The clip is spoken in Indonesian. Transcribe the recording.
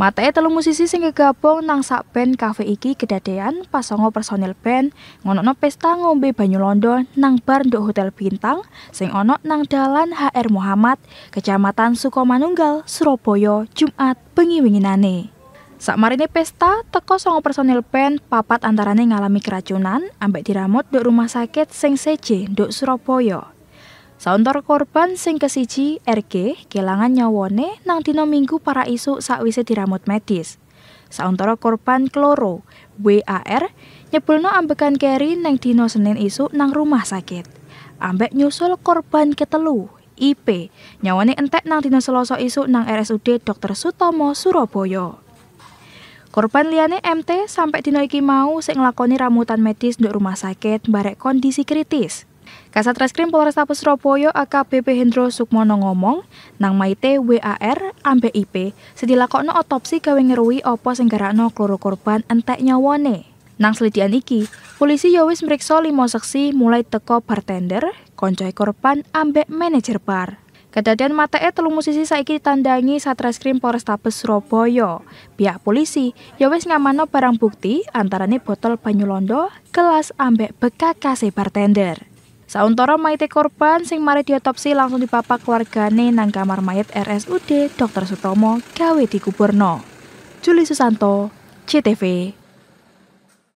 Matai telu musisi sing gabung nang sak band kafe iki kedadean pas songo personil band ngono pesta ngombe banyu londo nang bar ndok hotel bintang sing ono nang dalan HR Muhammad, Kecamatan Sukomanunggal, Surabaya, Jumat bengi winginane. marini pesta, teko songo personil band papat antarane ngalami keracunan ambek diramut ndok rumah sakit sing seje ndok Surabaya. Sauntor korban sing kesiji RG kelangan nyawane nang dino Minggu para isu sakwise diramut medis. Sauntara korban kloro WAR nyebulno ambekan keri nang dino Senin isu nang rumah sakit. Ambek nyusul korban ketelu IP nyawane entek nang dino Selasa isu nang RSUD Dr. Sutomo Surabaya. Korban Liane MT sampai dino iki mau sing nglakoni ramutan medis di rumah sakit barek kondisi kritis. Kasat Reskrim Polresta Surabaya AKBP Hendro Sukmono ngomong, nang maite WAR ambe IP sedilakokno otopsi gawe ngerui apa sing klorokorban kloro korban entek nyawane. Nang selidian iki, polisi Yowis ya meriksa lima seksi mulai teko bartender, koncoy korban ambek manajer bar. Kedadian e telung musisi saiki ditandangi Satreskrim Polrestabes Surabaya. Pihak polisi Yowis ya ngamano barang bukti antarane botol banyu gelas ambek bekas kase bartender. Sauntoro maite korban sing mari diotopsi langsung dipapak keluargane nang kamar mayat RSUD Dr. Sutomo gawe dikuburno. Juli Susanto, CTV